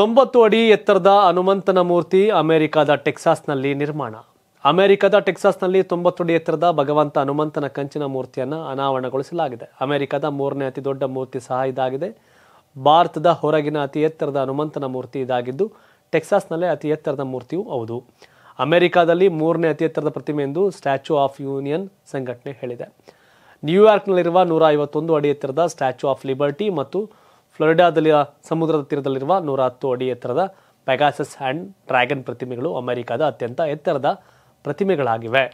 ತೊಂಬತ್ತು ಅಡಿ ಎತ್ತರದ ಹನುಮಂತನ ಮೂರ್ತಿ ಅಮೆರಿಕದ ಟೆಕ್ಸಾಸ್ನಲ್ಲಿ ನಿರ್ಮಾಣ ಅಮೆರಿಕದ ಟೆಕ್ಸಾಸ್ನಲ್ಲಿ ತೊಂಬತ್ತು ಅಡಿ ಎತ್ತರದ ಭಗವಂತ ಹನುಮಂತನ ಕಂಚಿನ ಮೂರ್ತಿಯನ್ನು ಅನಾವರಣಗೊಳಿಸಲಾಗಿದೆ ಅಮೆರಿಕದ ಮೂರನೇ ಅತಿ ದೊಡ್ಡ ಮೂರ್ತಿ ಸಹ ಇದಾಗಿದೆ ಭಾರತದ ಹೊರಗಿನ ಅತಿ ಎತ್ತರದ ಹನುಮಂತನ ಮೂರ್ತಿ ಇದಾಗಿದ್ದು ಟೆಕ್ಸಾಸ್ನಲ್ಲೇ ಅತಿ ಎತ್ತರದ ಮೂರ್ತಿಯೂ ಹೌದು ಅಮೆರಿಕಾದಲ್ಲಿ ಮೂರನೇ ಅತಿ ಎತ್ತರದ ಪ್ರತಿಮೆ ಎಂದು ಸ್ಟ್ಯಾಚ್ಯೂ ಆಫ್ ಯೂನಿಯನ್ ಸಂಘಟನೆ ಹೇಳಿದೆ ನ್ಯೂಯಾರ್ಕ್ನಲ್ಲಿರುವ ನೂರ ಐವತ್ತೊಂದು ಅಡಿ ಎತ್ತರದ ಸ್ಟ್ಯಾಚ್ಯೂ ಆಫ್ ಲಿಬರ್ಟಿ ಮತ್ತು ಫ್ಲೋರಿಡಾದಲ್ಲಿ ಸಮುದ್ರದ ತೀರದಲ್ಲಿರುವ ನೂರ ಹತ್ತು ಅಡಿ ಎತ್ತರದ ಪೆಗಾಸಸ್ ಆ್ಯಂಡ್ ಡ್ರ್ಯಾಗನ್ ಪ್ರತಿಮೆಗಳು ಅಮೆರಿಕಾದ ಅತ್ಯಂತ ಎತ್ತರದ ಪ್ರತಿಮೆಗಳಾಗಿವೆ